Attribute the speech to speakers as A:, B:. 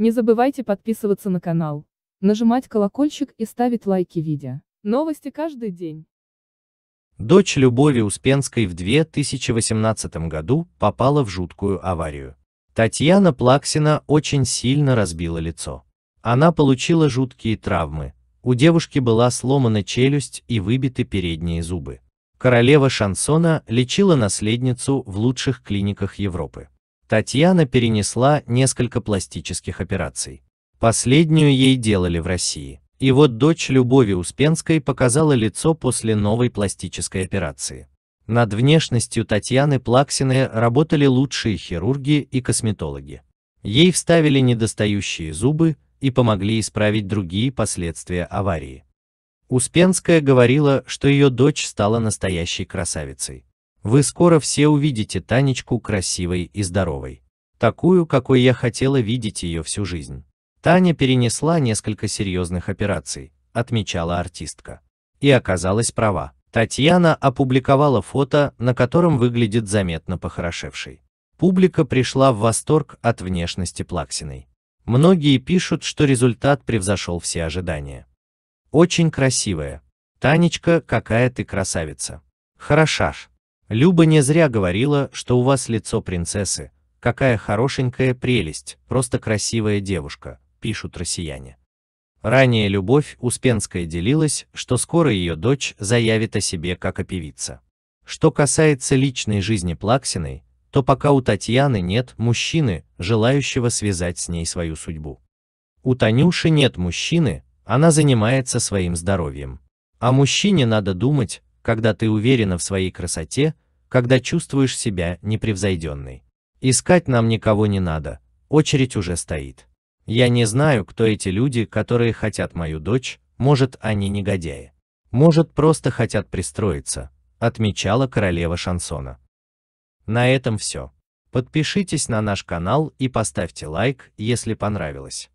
A: Не забывайте подписываться на канал, нажимать колокольчик и ставить лайки видео. Новости каждый день. Дочь Любови Успенской в 2018 году попала в жуткую аварию. Татьяна Плаксина очень сильно разбила лицо. Она получила жуткие травмы, у девушки была сломана челюсть и выбиты передние зубы. Королева шансона лечила наследницу в лучших клиниках Европы. Татьяна перенесла несколько пластических операций. Последнюю ей делали в России. И вот дочь Любови Успенской показала лицо после новой пластической операции. Над внешностью Татьяны плаксины работали лучшие хирурги и косметологи. Ей вставили недостающие зубы и помогли исправить другие последствия аварии. Успенская говорила, что ее дочь стала настоящей красавицей. Вы скоро все увидите Танечку красивой и здоровой. Такую, какой я хотела видеть ее всю жизнь. Таня перенесла несколько серьезных операций, отмечала артистка. И оказалась права. Татьяна опубликовала фото, на котором выглядит заметно похорошевшей. Публика пришла в восторг от внешности Плаксиной. Многие пишут, что результат превзошел все ожидания. Очень красивая. Танечка, какая ты красавица. Хорошаш. Люба не зря говорила, что у вас лицо принцессы, какая хорошенькая прелесть, просто красивая девушка, пишут россияне. Ранее Любовь Успенская делилась, что скоро ее дочь заявит о себе как о певице. Что касается личной жизни Плаксиной, то пока у Татьяны нет мужчины, желающего связать с ней свою судьбу. У Танюши нет мужчины, она занимается своим здоровьем. А мужчине надо думать, когда ты уверена в своей красоте, когда чувствуешь себя непревзойденной. Искать нам никого не надо, очередь уже стоит. Я не знаю, кто эти люди, которые хотят мою дочь, может они негодяи. Может просто хотят пристроиться, отмечала королева шансона. На этом все. Подпишитесь на наш канал и поставьте лайк, если понравилось.